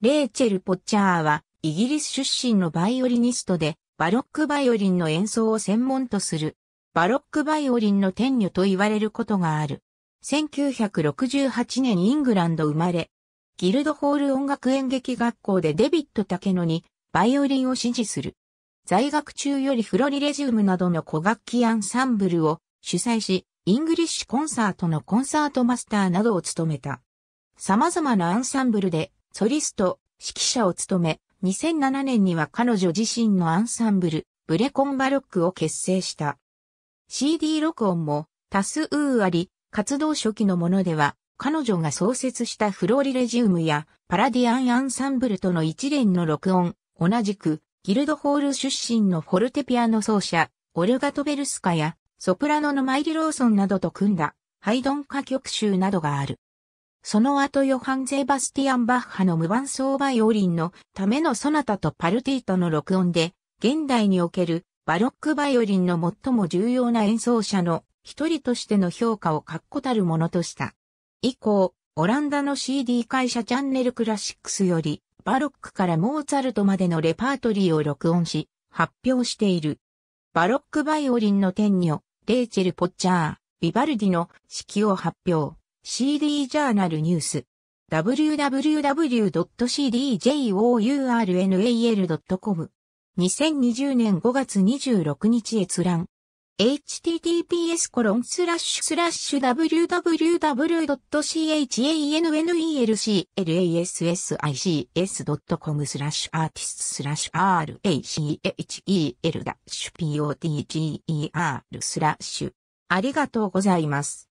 レーチェル・ポッチャーは、イギリス出身のバイオリニストで、バロックバイオリンの演奏を専門とする、バロックバイオリンの天女と言われることがある。1968年イングランド生まれ、ギルドホール音楽演劇学校でデビット・タケノに、バイオリンを支持する。在学中よりフロリレジウムなどの古楽器アンサンブルを主催し、イングリッシュコンサートのコンサートマスターなどを務めた。様々なアンサンブルでソリスト、指揮者を務め、2007年には彼女自身のアンサンブル、ブレコンバロックを結成した。CD 録音も多数あり、活動初期のものでは、彼女が創設したフローリレジウムやパラディアンアンサンブルとの一連の録音、同じくギルドホール出身のフォルテピアノ奏者、オルガトベルスカやソプラノのマイリ・ローソンなどと組んだハイドン歌曲集などがある。その後ヨハン・ゼバスティアン・バッハの無伴奏バイオリンのためのソナタとパルティートの録音で、現代におけるバロックバイオリンの最も重要な演奏者の一人としての評価を確固たるものとした。以降、オランダの CD 会社チャンネルクラシックスより、バロックからモーツァルトまでのレパートリーを録音し、発表している。バロックバイオリンの天女、レーチェル・ポッチャー、ビバルディの指揮を発表。CD ジャーナルニュース。www.cdjournal.com。2020年5月26日閲覧。https コロンスラッシュスラッシュ www.chanelnelclassics.com スラッシュアーティストスラッシュ r a c h e l p o d g e r スラッシュありがとうございます。